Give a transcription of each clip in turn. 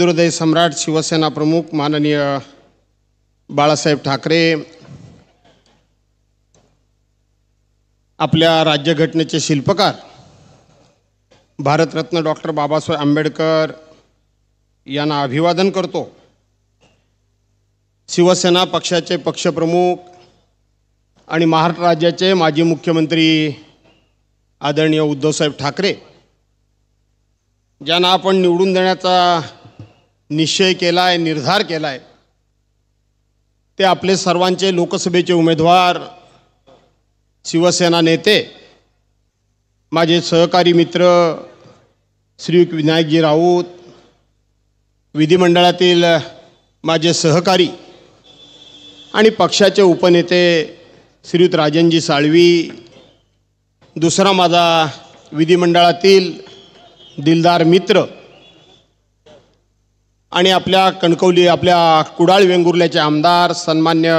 दुर्दय सम्राट शिवसेना प्रमुख माननीय बाळासाहेब ठाकरे आपल्या राज्यघटनेचे शिल्पकार भारतरत्न डॉक्टर बाबासाहेब आंबेडकर यांना अभिवादन करतो शिवसेना पक्षाचे पक्षप्रमुख आणि महाराष्ट्र राज्याचे माजी मुख्यमंत्री आदरणीय उद्धवसाहेब ठाकरे ज्यांना आपण निवडून देण्याचा निश्चय केला आहे निर्धार केला आहे ते आपले सर्वांचे लोकसभेचे उमेदवार शिवसेना नेते माझे सहकारी मित्र श्री विनायकजी राऊत विधिमंडळातील माझे सहकारी आणि पक्षाचे उपनेते श्रीयुत राजनजी साळवी दुसरा माझा विधिमंडळातील दिलदार मित्र आणि आपल्या कणकवली आपल्या कुडाळ वेंगुर्ल्याचे आमदार सन्मान्य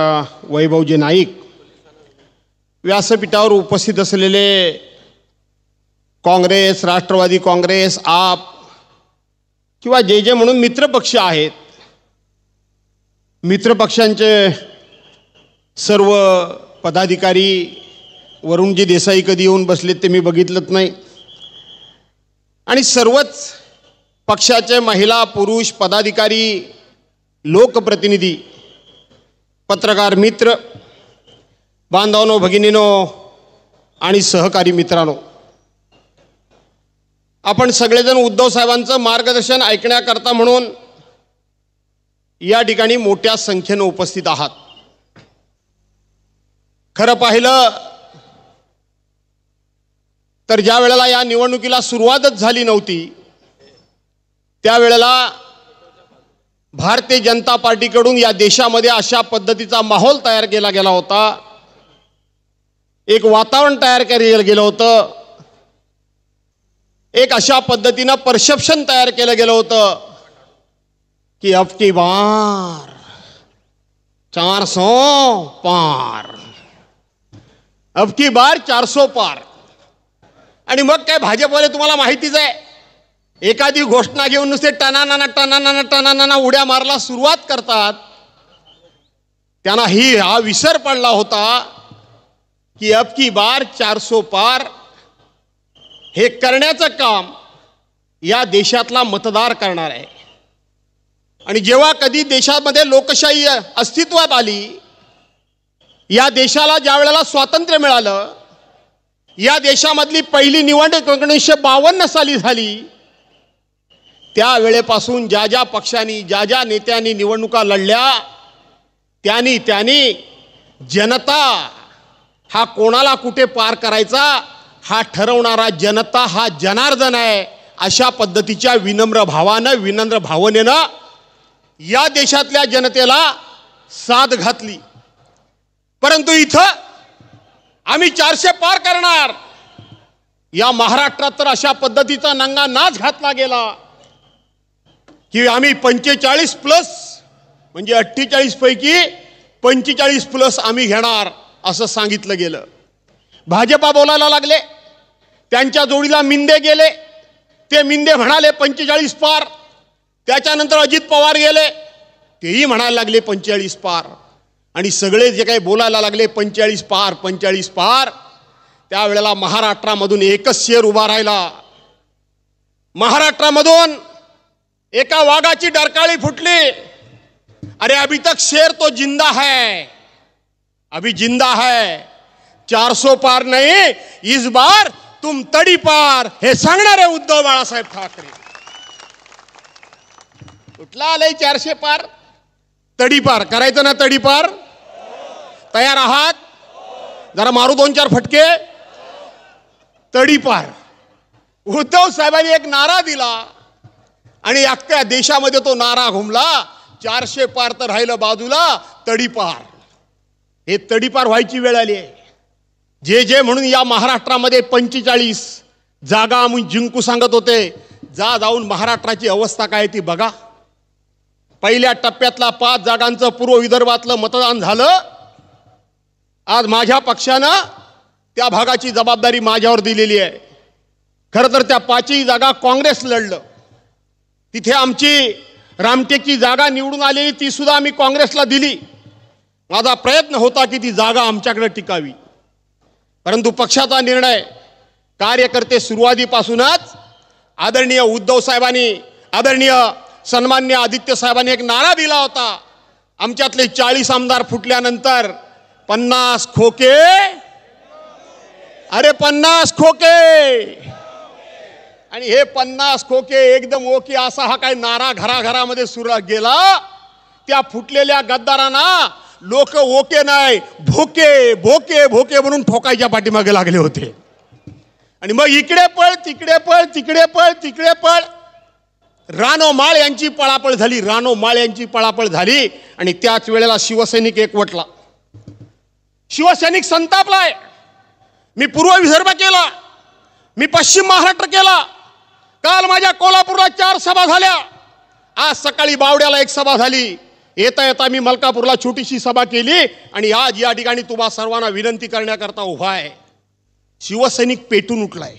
वैभवजी नाईक व्यासपीठावर उपस्थित असलेले काँग्रेस राष्ट्रवादी काँग्रेस आप किंवा जे जे म्हणून मित्रपक्ष आहेत मित्रपक्षांचे सर्व पदाधिकारी वरुणजी देसाई कधी येऊन बसलेत ते मी बघितलंच नाही आणि सर्वच पक्षाचे महिला पुरुष पदाधिकारी लोकप्रतिनिधी पत्रकार मित्र बांधवनो भगिनीनो आणि सहकारी मित्रांनो आपण सगळेजण उद्धव साहेबांचं मार्गदर्शन ऐकण्याकरता म्हणून या ठिकाणी मोठ्या संख्येनं उपस्थित आहात खरं पाहिलं तर ज्या वेळेला या निवडणुकीला सुरुवातच झाली नव्हती त्यावेळेला भारतीय जनता पार्टीकडून या देशामध्ये अशा पद्धतीचा माहोल तयार केला गेला होता एक वातावरण तयार केलं गेलं होतं एक अशा पद्धतीनं परसेप्शन तयार केलं गेलं होतं की अफकी बार चार पार अफकी बार चारसो पार आणि मग काय भाजपवाले तुम्हाला माहितीच आहे एखादी घोषणा घेऊन नुसते टनानाना टनानाना टनानाना उड्या मारला सुरुवात करतात त्यांना ही हा विसर पडला होता की अब की बार चारसो पार हे करण्याचं काम या देशातला मतदार करणार आहे आणि जेव्हा कधी देशामध्ये लोकशाही अस्तित्वात आली या देशाला ज्या वेळेला स्वातंत्र्य मिळालं या देशामधली पहिली निवडणूक एकोणीसशे बावन्न साली झाली त्या वेळेपासून ज्या ज्या पक्षांनी ज्या ज्या नेत्यांनी निवडणुका लढल्या त्यांनी त्यांनी जनता हा कोणाला कुठे पार करायचा हा ठरवणारा जनता हा जनार्दन आहे अशा पद्धतीच्या विनम्र भावानं विनम्र भावनेनं या देशातल्या जनतेला साथ घातली परंतु इथं आम्ही चारशे पार करणार या महाराष्ट्रात तर अशा पद्धतीचा नंगा नाच घातला गेला की आम्ही पंचेचाळीस प्लस म्हणजे अठ्ठेचाळीस पैकी पंचेचाळीस प्लस आम्ही घेणार असं सांगितलं गेलं भाजपा बोलायला लागले त्यांच्या जोडीला मिंदे गेले ते मिंदे म्हणाले पंचेचाळीस पार त्याच्यानंतर अजित पवार गेले तेही म्हणायला लागले पंचेचाळीस पार आणि सगळे जे काही बोलायला लागले पंचेचाळीस पार पंचेचाळीस पार त्यावेळेला महाराष्ट्रामधून एकच शेर उभा राहिला महाराष्ट्रामधून एका वाघाची डरकाळी फुटली अरे अभी तक शेर तो जिंदा है अभी जिंदा है चार पार नाही इस बार तुम तडी पार हे सांगणारे उद्धव बाळासाहेब ठाकरे कुठला आलंय चारशे पार तडी पार करायचं ना तडी पार तयार आहात जरा मारू दोन चार फटके तडी पार उद्धव साहेबांनी एक नारा दिला आणि अख्ख्या देशामध्ये तो नारा घुमला चारशे पार तर राहिलं बाजूला तडीपार हे तडीपार व्हायची वेळ आली आहे जे जे म्हणून या महाराष्ट्रामध्ये पंचेचाळीस जागा आम्ही जिंकू सांगत होते जा जाऊन महाराष्ट्राची अवस्था काय ती बघा पहिल्या टप्प्यातला पाच जागांचं पूर्व विदर्भातलं मतदान झालं आज माझ्या पक्षानं त्या भागाची जबाबदारी माझ्यावर दिलेली आहे खरं तर त्या पाचही जागा काँग्रेस लढलं तिथे आमची रामटेकची जागा निवडून आलेली ती सुद्धा आम्ही काँग्रेसला दिली माझा प्रयत्न होता की ती जागा आमच्याकडे टिकावी परंतु पक्षाचा निर्णय कार्यकर्ते सुरुवातीपासूनच आदरणीय उद्धव साहेबांनी आदरणीय सन्मान्य आदित्य साहेबांनी एक नारा दिला होता आमच्यातले चाळीस आमदार फुटल्यानंतर पन्नास खोके अरे पन्नास खोके आणि हे पन्नास खोके एकदम ओके असा हा काय नारा घराघरामध्ये सुरू गेला त्या फुटलेल्या गद्दारांना लोक ओके नाही भोके भोके भोके म्हणून ठोकायच्या पाठीमागे लागले होते आणि मग इकडे पळ तिकडे पळ तिकडे पळ तिकडे पळ रानो माळ यांची पळापळ झाली रानो माळ यांची पळापळ झाली आणि त्याच वेळेला शिवसैनिक एकवटला शिवसैनिक संतापलाय मी पूर्व विदर्भ केला मी पश्चिम महाराष्ट्र केला सभा झाल्या आज सकाळी बावड्याला एक सभा झाली येता येता मी मलकापूरला छोटीशी सभा केली आणि आज या ठिकाणी तुम्हा सर्वांना विनंती करण्याकरता उभा आहे शिवसैनिक पेटून उठलाय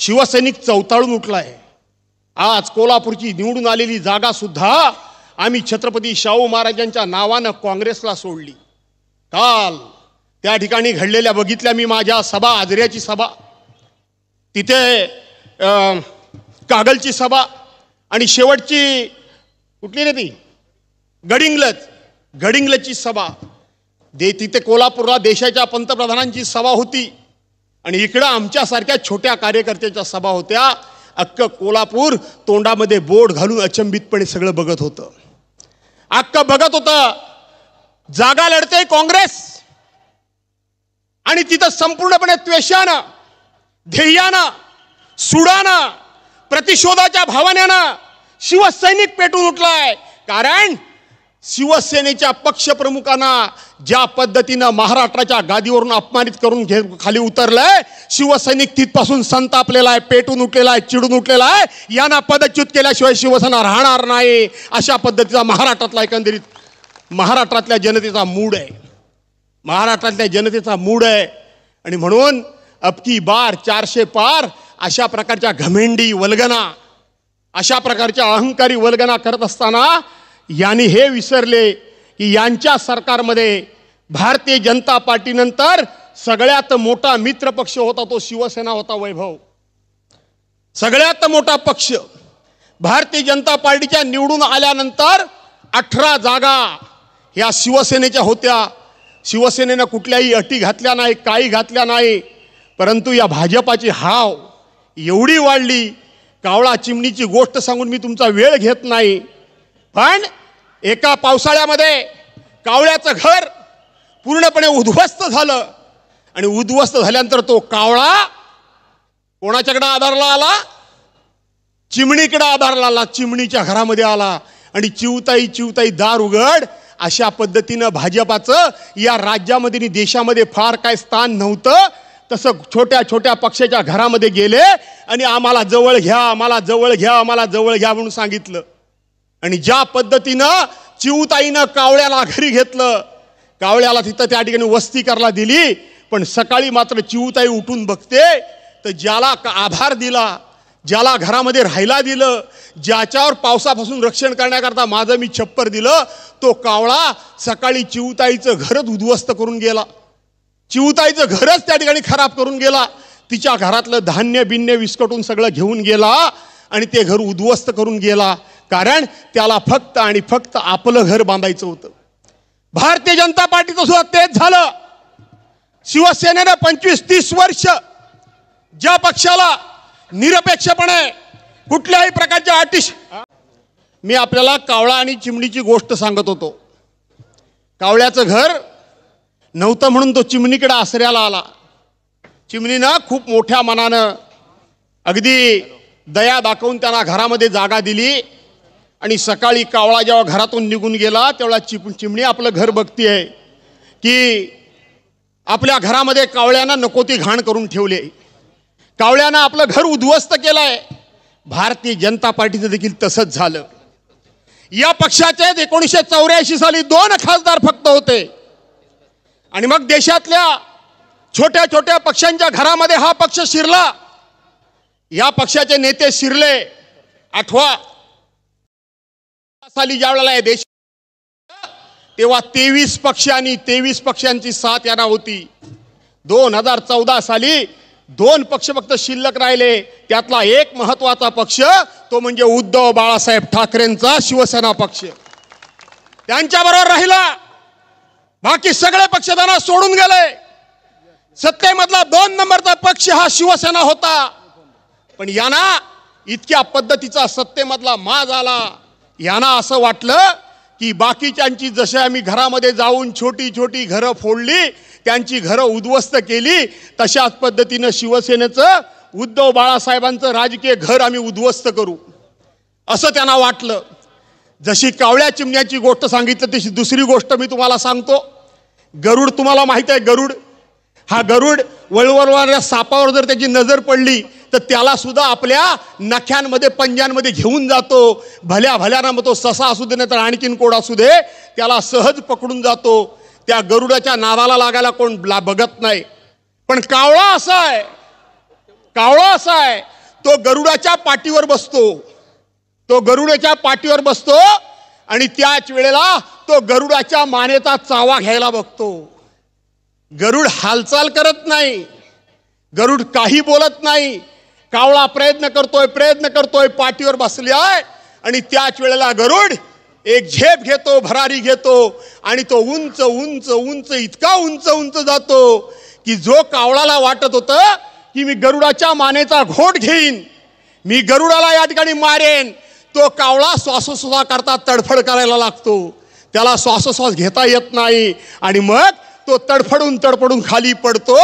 शिवसैनिक चौताळून उठलाय आज कोल्हापूरची निवडून आलेली जागा सुद्धा आम्ही छत्रपती शाहू महाराजांच्या नावानं काँग्रेसला सोडली काल त्या ठिकाणी घडलेल्या बघितल्या मी माझ्या सभा आजऱ्याची सभा तिथे कागलची सभा आणि शेवटची कुठली नाही ती गडिंगलची सभा दे तिथे कोल्हापूरला देशाच्या पंतप्रधानांची सभा होती आणि इकडं आमच्यासारख्या छोट्या कार्यकर्त्याच्या सभा होत्या अक्क कोल्हापूर तोंडामध्ये बोट घालून अचंबितपणे सगळं बघत होतं अक्क बघत होतं जागा लढते काँग्रेस आणि तिथं संपूर्णपणे त्वेषानं ध्येयानं सुडानं प्रतिशोधाच्या भावनेनं शिवसैनिक पेटून उठलाय कारण शिवसेनेच्या पक्षप्रमुखांना ज्या पद्धतीनं महाराष्ट्राच्या गादीवरून अपमानित करून घे खाली उतरलंय शिवसैनिक तिथपासून संतापलेला आहे पेटून उठलेला आहे चिडून उठलेला आहे यांना पदच्युत केल्याशिवाय शिवसेना राहणार नाही अशा पद्धतीचा महाराष्ट्रातला एकंदरीत महाराष्ट्रातल्या जनतेचा मूड आहे महाराष्ट्रातल्या जनतेचा मूड आहे आणि म्हणून अबकी बार चारशे पार अशा प्रकारच्या घमेंडी वल्गना अशा प्रकारच्या अहंकारी वल्गना करत असताना यांनी हे विसरले की यांच्या सरकारमध्ये भारतीय जनता पार्टीनंतर सगळ्यात मोठा मित्र पक्ष होता तो शिवसेना होता वैभव सगळ्यात मोठा पक्ष भारतीय जनता पार्टीच्या निवडून आल्यानंतर अठरा जागा ह्या शिवसेनेच्या होत्या शिवसेनेनं कुठल्याही अटी घातल्या नाही काही घातल्या नाही परंतु या भाजपाची हाव एवढी वाढली कावळा चिमणीची गोष्ट सांगून मी तुमचा वेळ घेत नाही पण एका पावसाळ्यामध्ये कावळ्याचं घर पूर्णपणे उद्ध्वस्त झालं आणि उद्ध्वस्त झाल्यानंतर तो कावळा कोणाच्याकडं आधारला आला चिमणीकडं आधारला आला चिमणीच्या घरामध्ये आला आणि चिवताई चिवताई दार उघड अशा पद्धतीनं भाजपाचं या राज्यामध्ये आणि देशामध्ये फार काय स्थान नव्हतं तसं छोट्या छोट्या पक्षाच्या घरामध्ये गेले आणि आम्हाला जवळ घ्या आम्हाला जवळ घ्या आम्हाला जवळ घ्या म्हणून सांगितलं आणि ज्या पद्धतीनं चिवताईनं कावळ्याला घरी घेतलं कावळ्याला तिथं त्या ठिकाणी वस्ती करायला दिली पण सकाळी मात्र चिवताई उठून बघते तर ज्याला आभार दिला ज्याला घरामध्ये राहायला दिलं ज्याच्यावर पावसापासून रक्षण करण्याकरता माझं मी छप्पर दिलं तो कावळा सकाळी चिवताईचं घरच उद्ध्वस्त करून गेला चिवताईचं घरच त्या ठिकाणी खराब करून गेला तिच्या घरातलं धान्य बिन्य विस्कटून सगळं घेऊन गेला आणि ते घर उद्ध्वस्त करून गेला कारण त्याला फक्त आणि फक्त आपलं घर बांधायचं होतं भारतीय जनता पार्टीचं सुद्धा तेच झालं शिवसेनेनं पंचवीस तीस वर्ष ज्या पक्षाला निरपेक्षपणे कुठल्याही प्रकारच्या आर्टिस्ट मी आपल्याला कावळा आणि चिमणीची गोष्ट सांगत होतो कावळ्याचं घर नव्हतं म्हणून तो चिमणीकडे आसऱ्याला आला चिमणीनं खूप मोठ्या मनानं अगदी दया दाखवून त्यांना घरामध्ये जागा दिली आणि सकाळी कावळा जेव्हा घरातून निघून गेला तेव्हा चिप चिमणी आपलं घर बघती आहे की आपल्या घरामध्ये कावळ्यानं नको ती घाण करून ठेवली कावळ्यानं आपलं घर उद्ध्वस्त केलं आहे भारतीय जनता पार्टीचं देखील तसंच झालं या पक्षाचे एकोणीसशे चौऱ्याऐंशी साली दोन खासदार फक्त होते आणि मग देशातल्या छोट्या छोट्या पक्षांच्या घरामध्ये हा पक्ष शिरला या पक्षाचे नेते शिरले आठवा साली ज्या वेळेला देश तेव्हा तेवीस पक्ष आणि तेवीस पक्षांची साथ यांना होती दोन हजार चौदा साली दोन पक्ष फक्त शिल्लक राहिले त्यातला एक महत्वाचा पक्ष तो म्हणजे उद्धव बाळासाहेब ठाकरेंचा शिवसेना पक्ष त्यांच्याबरोबर राहिला बाकी सगळे पक्ष त्यांना सोडून गेले सत्तेमधला दोन नंबरचा पक्ष हा शिवसेना होता पण यांना इतक्या पद्धतीचा सत्तेमधला माज आला यांना असं वाटलं की बाकीच्यांची जसे आम्ही घरामध्ये जाऊन छोटी छोटी घरं फोडली त्यांची घरं उद्ध्वस्त केली तशाच पद्धतीनं शिवसेनेचं उद्धव बाळासाहेबांचं राजकीय घर आम्ही उद्ध्वस्त करू असं त्यांना वाटलं जशी कावळ्या चिमण्याची गोष्ट सांगितलं तशी दुसरी गोष्ट मी तुम्हाला सांगतो गरुड तुम्हाला माहीत आहे गरुड हा गरुड वळवळणाऱ्या सापावर जर त्याची नजर पडली तर त्याला सुद्धा आपल्या नख्यांमध्ये पंजांमध्ये घेऊन जातो भल्या भल्याना मग तो ससा असू दे नाही तर आणखीन कोड असू दे त्याला सहज पकडून जातो त्या गरुडाच्या नावाला लागायला कोण ला बघत नाही पण कावळा असा आहे कावळा असा आहे तो गरुडाच्या पाठीवर बसतो तो गरुडाच्या पाठीवर बसतो आणि त्याच वेळेला तो गरुडाच्या मानेचा चावा घ्यायला बघतो गरुड हालचाल करत नाही गरुड काही बोलत नाही कावळा प्रयत्न करतोय प्रयत्न करतोय पाठीवर बसली आहे आणि त्याच वेळेला गरुड एक झेप घेतो भरारी घेतो आणि तो उंच उंच उंच इतका उंच उंच जातो की जो कावळाला वाटत होतं की मी गरुडाच्या मानेचा घोट घेईन मी गरुडाला या ठिकाणी मारेन तो कावळा श्वासोश्वासाकरता तडफड करायला लागतो त्याला श्वासोश्वास घेता येत नाही आणि मग तो तडफडून तडफडून खाली पडतो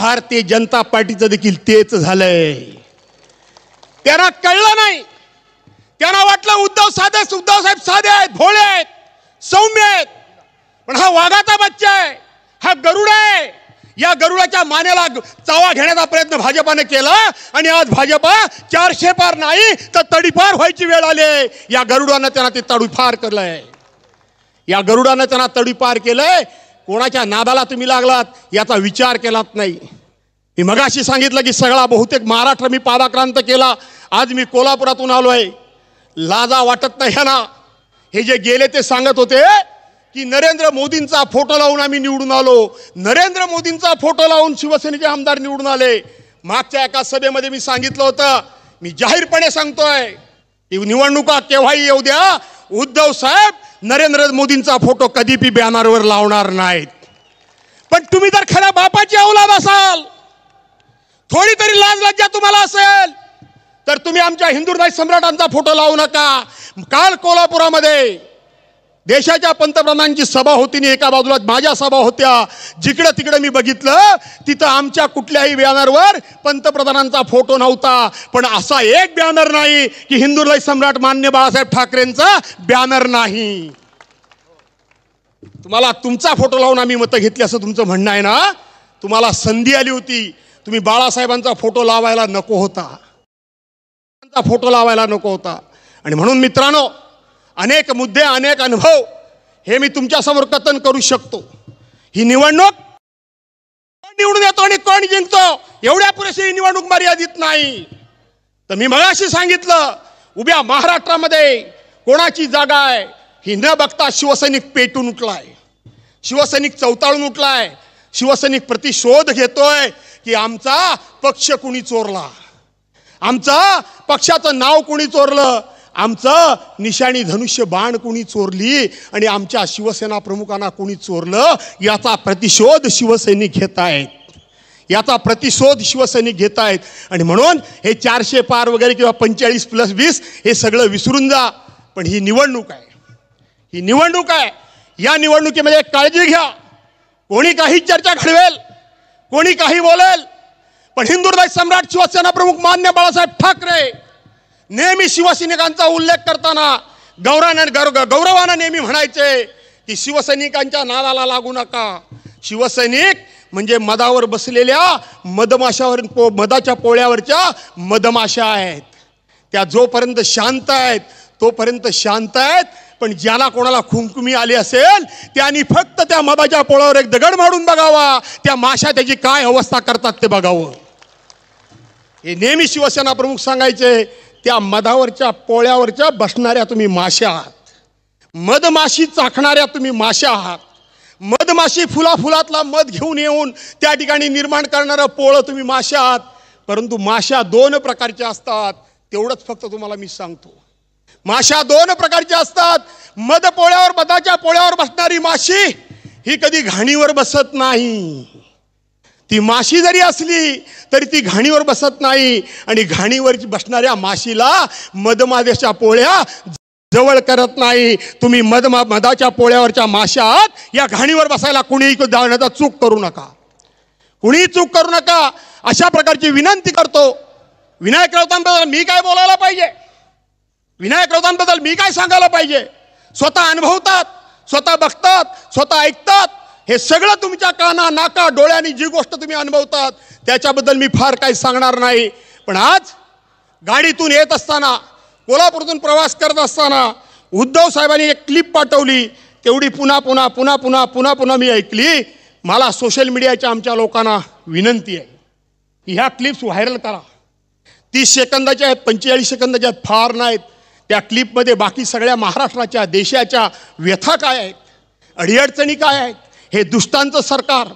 भारतीय जनता पार्टीचं देखील तेच झालंय त्यांना कळलं नाही त्यांना वाटलं उद्धव साधे उद्धव साहेब साधे आहेत भोळे आहेत सौम्य आहेत पण हा वाघाचा बच्चा आहे हा गरुड आहे या गरुडाच्या मानेला चावा घेण्याचा प्रयत्न भाजपाने केला आणि आज भाजपा चारशे पार नाही तर तडीफार व्हायची वेळ आली या गरुडानं त्यांना ते तडीपार केलंय या गरुडानं त्यांना तडीपार केलंय कोणाच्या नादाला तुम्ही लागलात याचा विचार केलात नाही मी मगाशी सांगितलं की सगळा बहुतेक महाराष्ट्र मी पादाक्रांत केला आज मी कोल्हापुरातून आलो आहे लाजा वाटत नाही ना हे जे गेले ते सांगत होते की नरेंद्र मोदींचा फोटो लावून आम्ही निवडून आलो नरेंद्र मोदींचा फोटो लावून शिवसेनेचे आमदार निवडून आले मागच्या एका सभेमध्ये मी सांगितलं होतं मी जाहीरपणे सांगतोय की निवडणुका केव्हाही येऊ द्या उद्धव साहेब नरेंद्र मोदींचा फोटो कधी बॅनरवर लावणार नाहीत पण तुम्ही तर खऱ्या बापाची औलाद असाल थोडी तरी लाज लज्जा तुम्हाला असेल तर तुम्ही आमच्या हिंदू सम्राटांचा फोटो लावू नका काल कोल्हापुरामध्ये देशाच्या पंतप्रधानांची सभा होती नी एका बाजूला माझ्या सभा होत्या जिकडं तिकडं मी बघितलं तिथं आमच्या कुठल्याही बॅनरवर पंतप्रधानांचा फोटो नव्हता पण असा एक बॅनर नाही की हिंदुलाई सम्राट मान्य बाळासाहेब ठाकरेंचा बॅनर नाही तुम्हाला तुमचा फोटो लावून आम्ही मतं घेतली असं तुमचं म्हणणं आहे ना तुम्हाला संधी आली होती तुम्ही बाळासाहेबांचा फोटो लावायला नको होता फोटो लावायला नको होता आणि म्हणून मित्रांनो अनेक मुद्दे अनेक अनुभव हे मी तुमच्यासमोर कथन करू शकतो ही निवडणूक कोण निवडून येतो आणि कोण जिंकतो एवढ्या पुरेशी ही निवडणूक मर्यादित नाही तर मी मगाशी सांगितलं उभ्या महाराष्ट्रामध्ये कोणाची जागा आहे ही न बघता शिवसैनिक पेटून उठलाय शिवसैनिक चौताळून उठलाय शिवसैनिक प्रतिशोध घेतोय की आमचा पक्ष कुणी चोरला आमचा पक्षाचं नाव कुणी चोरलं आमचं निशाणी धनुष्य बाण कोणी चोरली आणि आमच्या शिवसेना प्रमुखांना कोणी चोरलं याचा प्रतिशोध शिवसैनिक घेत आहेत याचा प्रतिशोध शिवसैनिक घेत आहेत आणि म्हणून हे चारशे पार वगैरे किंवा पंचेचाळीस प्लस वीस हे सगळं विसरून जा पण ही निवडणूक आहे ही निवडणूक आहे या निवडणुकीमध्ये काळजी घ्या कोणी काही चर्चा घडवेल कोणी काही बोलेल पण हिंदुर्दय सम्राट शिवसेना प्रमुख मान्य बाळासाहेब ठाकरे नेहमी शिवसैनिकांचा उल्लेख करताना गौरवान गौर गौरवानं नेहमी म्हणायचे की शिवसैनिकांच्या नादाला लागू नका शिवसैनिक म्हणजे मदावर बसलेल्या मधमाशावर पो मधाच्या पोळ्यावरच्या मधमाशा आहेत त्या जोपर्यंत शांत आहेत तोपर्यंत शांत आहेत पण ज्याला कोणाला खुंकुमी आली असेल त्यांनी फक्त त्या मधाच्या पोळ्यावर एक दगड मारून बघावा त्या माशा त्याची काय अवस्था करतात ते बघावं हे नेहमी शिवसेना प्रमुख सांगायचे त्या मधावरच्या पोळ्यावरच्या बसणाऱ्या तुम्ही माश्या आहात मधमाशी चाखणाऱ्या तुम्ही माश्या आहात मधमाशी फुलाफुलातला मध घेऊन येऊन त्या ठिकाणी निर्माण करणारं पोळं तुम्ही माश्या आहात परंतु माश्या दोन प्रकारच्या असतात तेवढंच फक्त तुम्हाला मी सांगतो माश्या दोन प्रकारच्या असतात मध पोळ्यावर मधाच्या पोळ्यावर बसणारी माशी ही कधी घाणीवर बसत नाही ती माशी जरी असली तरी ती घाणीवर बसत नाही आणि घाणीवर बसणाऱ्या माशीला मधमादेच्या पोळ्या जवळ करत नाही तुम्ही मधमा मधाच्या पोळ्यावरच्या माश्यात या घाणीवर बसायला कुणीही जाण्याचा चूक करू नका कुणीही चूक करू नका अशा प्रकारची विनंती करतो विनायक राऊतांबद्दल मी काय बोलायला पाहिजे विनायक राऊतांबद्दल मी काय सांगायला पाहिजे स्वतः अनुभवतात स्वतः बघतात स्वतः ऐकतात हे सगळं तुमच्या काना नाका डोळ्यांनी जी गोष्ट तुम्ही अनुभवतात त्याच्याबद्दल मी फार काही सांगणार नाही पण आज गाडीतून येत असताना कोल्हापूरतून प्रवास करत असताना उद्धव साहेबांनी एक क्लिप पाठवली तेवढी पुन्हा पुन्हा पुन्हा पुन्हा पुन्हा पुन्हा मी ऐकली मला सोशल मीडियाच्या आमच्या लोकांना विनंती आहे की ह्या क्लिप्स व्हायरल करा तीस सेकंदाच्या आहेत पंचेचाळीस सेकंदाच्या आहेत फार नाहीत त्या क्लिपमध्ये बाकी सगळ्या महाराष्ट्राच्या देशाच्या व्यथा काय आहेत अडीअडचणी काय आहेत हे दुष्टांचं सरकार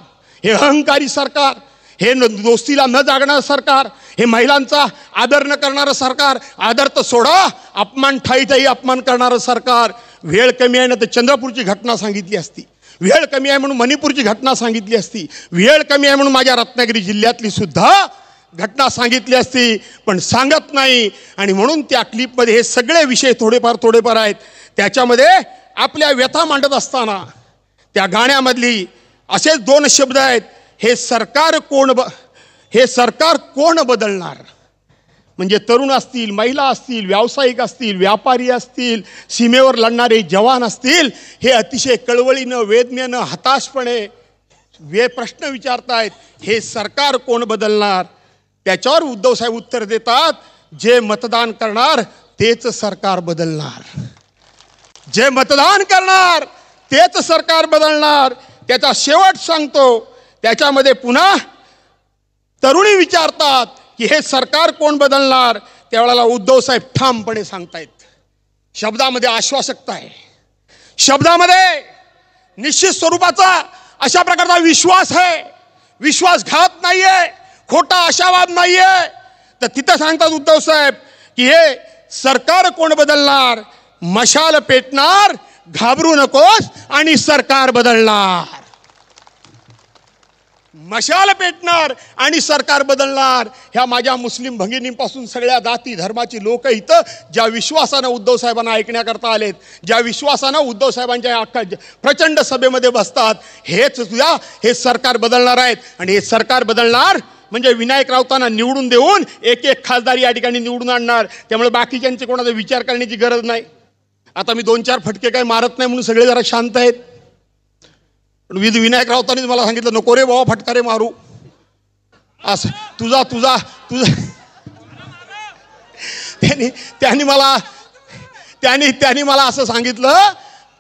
हे अहंकारी सरकार हे न दोस्तीला न जागणारं सरकार हे महिलांचा आदर न करणारं सरकार आदर तर सोडा अपमान ठाई अपमान करणारं सरकार वेळ कमी आहे ना तर चंद्रपूरची घटना सांगितली असती वेळ कमी आहे म्हणून मणिपूरची घटना सांगितली असती वेळ कमी आहे म्हणून माझ्या रत्नागिरी जिल्ह्यातली सुद्धा घटना सांगितली असती पण सांगत नाही आणि म्हणून त्या क्लिपमध्ये हे सगळे विषय थोडेफार थोडेफार आहेत त्याच्यामध्ये आपल्या व्यथा मांडत असताना त्या गाण्यामधली असेच दोन शब्द आहेत हे सरकार कोण ब हे सरकार कोण बदलणार म्हणजे तरुण असतील महिला असतील व्यावसायिक असतील व्यापारी असतील सीमेवर लढणारे जवान असतील हे अतिशय कळवळीनं वेदनेनं हताशपणे वे प्रश्न विचारतायत हे सरकार कोण बदलणार त्याच्यावर उद्धवसाहेब उत्तर देतात जे मतदान करणार तेच सरकार बदलणार जे मतदान करणार तेच सरकार बदलणार त्याचा शेवट सांगतो त्याच्यामध्ये पुन्हा तरुणी विचारतात की हे सरकार कोण बदलणार त्यावेळेला उद्धव साहेब ठामपणे सांगतायत शब्दामध्ये आश्वासकता आहे शब्दामध्ये निश्चित स्वरूपाचा अशा प्रकारचा विश्वास आहे विश्वासघात नाही आहे खोटा आशावाद नाही आहे तर तिथं सांगतात साहेब की हे सरकार कोण बदलणार मशाल पेटणार घाबरू नकोस आणि सरकार बदलणार मशाल पेटणार आणि सरकार बदलणार ह्या माझ्या मुस्लिम भगिनींपासून सगळ्या जाती धर्माची लोक इथं ज्या विश्वासानं उद्धव साहेबांना ऐकण्याकरता आलेत ज्या विश्वासानं उद्धव साहेबांच्या अख्खा प्रचंड सभेमध्ये बसतात हेच तुझ्या हे सरकार बदलणार आहेत आणि हे सरकार बदलणार म्हणजे विनायक राऊतांना निवडून देऊन एक एक खासदार या ठिकाणी निवडून आणणार त्यामुळे बाकीच्यांचे कोणाचा विचार करण्याची गरज नाही आता मी दोन चार फटके काय मारत नाही म्हणून सगळे जरा शांत आहेत पण विध विनायक राऊतांनीच मला सांगितलं नको रे बाबा फटकारे मारू अस तुझा तुझा तुझा त्यांनी त्यांनी मला त्यांनी त्यांनी मला असं सांगितलं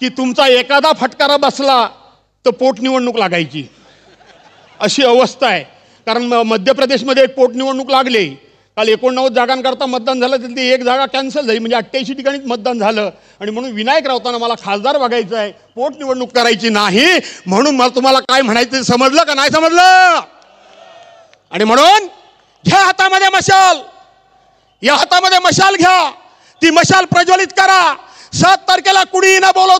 की तुमचा एखादा फटकारा बसला तर पोटनिवडणूक लागायची अशी अवस्था आहे कारण मध्य प्रदेशमध्ये एक पोटनिवडणूक लागली काल एकोणनव्वद जागांकरता मतदान झालं ती एक जागा कॅन्सल झाली म्हणजे अठ्ठ्याऐंशी ठिकाणीच मतदान झालं आणि म्हणून विनायक रावताना मला खासदार बघायचं आहे पोटनिवडणूक करायची नाही म्हणून मला तुम्हाला काय म्हणायचं समजलं का नाही समजलं आणि म्हणून घ्या हातामध्ये मशाल या हातामध्ये मशाल घ्या ती मशाल प्रज्वलित करा सात तारखेला कुणी न बोलव